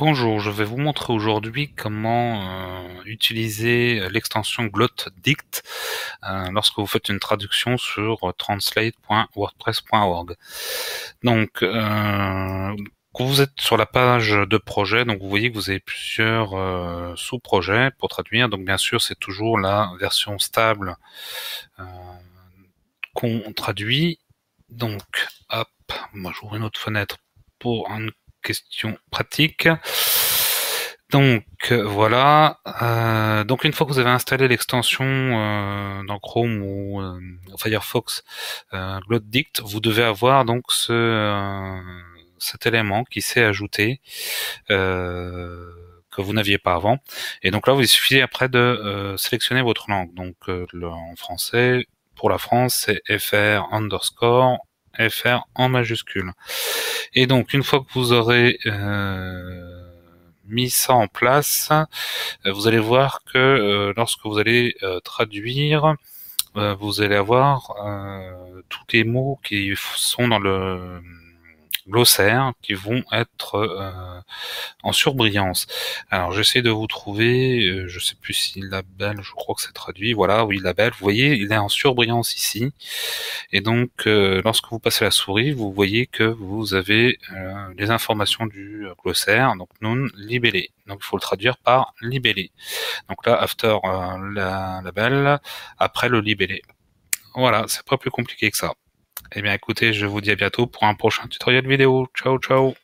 Bonjour, je vais vous montrer aujourd'hui comment euh, utiliser l'extension GlotDict euh, lorsque vous faites une traduction sur translate.wordpress.org. Donc, euh, vous êtes sur la page de projet, donc vous voyez que vous avez plusieurs sous-projets pour traduire. Donc, bien sûr, c'est toujours la version stable qu'on traduit. Donc, hop, moi j'ouvre une autre fenêtre pour un question pratique. Donc euh, voilà. Euh, donc une fois que vous avez installé l'extension euh, dans Chrome ou Firefox euh, Glotdict, vous devez avoir donc ce cet élément qui s'est ajouté que vous n'aviez pas avant. Et donc là, vous suffisez après de sélectionner votre langue. Donc en français, pour la France, c'est fr underscore FR en majuscule. Et donc une fois que vous aurez euh, mis ça en place, euh, vous allez voir que euh, lorsque vous allez traduire, vous allez avoir tous les mots qui sont dans le glossaire qui vont être euh, en surbrillance. Alors j'essaie de vous trouver, euh, je sais plus si label, je crois que c'est traduit, voilà, oui label, vous voyez, il est en surbrillance ici, et donc euh, lorsque vous passez la souris, vous voyez que vous avez les informations du glossaire, donc non libellé, donc il faut le traduire par libellé. Donc là, after la label, après le libellé. Voilà, c'est pas plus compliqué que ça. Eh bien écoutez, je vous dis à bientôt pour un prochain tutoriel vidéo. Ciao ciao